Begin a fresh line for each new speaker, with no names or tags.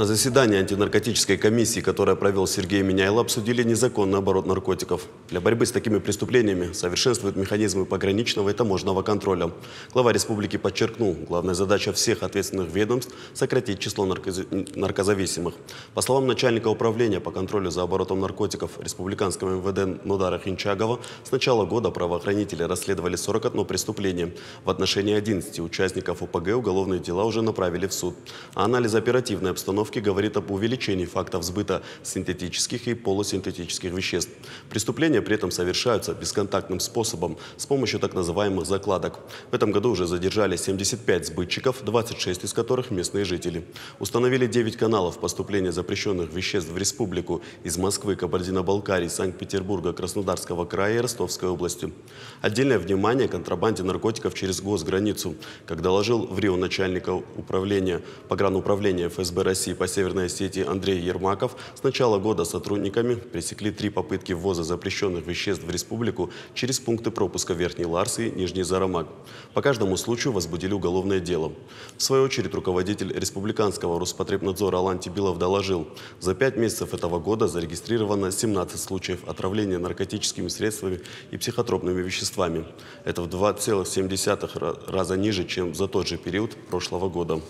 На заседании антинаркотической комиссии, которое провел Сергей Миняйло, обсудили незаконный оборот наркотиков. Для борьбы с такими преступлениями совершенствуют механизмы пограничного и таможенного контроля. Глава республики подчеркнул, главная задача всех ответственных ведомств – сократить число наркозависимых. По словам начальника управления по контролю за оборотом наркотиков республиканского МВД Нудара Хинчагова, с начала года правоохранители расследовали 41 преступление. В отношении 11 участников УПГ уголовные дела уже направили в суд. А анализ оперативной обстановки подготовки говорит об увеличении фактов сбыта синтетических и полусинтетических веществ. Преступления при этом совершаются бесконтактным способом с помощью так называемых закладок. В этом году уже задержали 75 сбытчиков, 26 из которых местные жители. Установили 9 каналов поступления запрещенных веществ в республику из Москвы, Кабардино-Балкарии, Санкт-Петербурга, Краснодарского края и Ростовской области. Отдельное внимание контрабанде наркотиков через госграницу, как доложил в Рио начальника управления, по погрануправления ФСБ России по Северной Осетии Андрей Ермаков с начала года сотрудниками пресекли три попытки ввоза запрещенных веществ в республику через пункты пропуска Верхней Ларсы и Нижний Зарамак. По каждому случаю возбудили уголовное дело. В свою очередь руководитель республиканского Роспотребнадзора Аланти Билов доложил, за пять месяцев этого года зарегистрировано 17 случаев отравления наркотическими средствами и психотропными веществами. Это в 2,7 раза ниже, чем за тот же период прошлого года.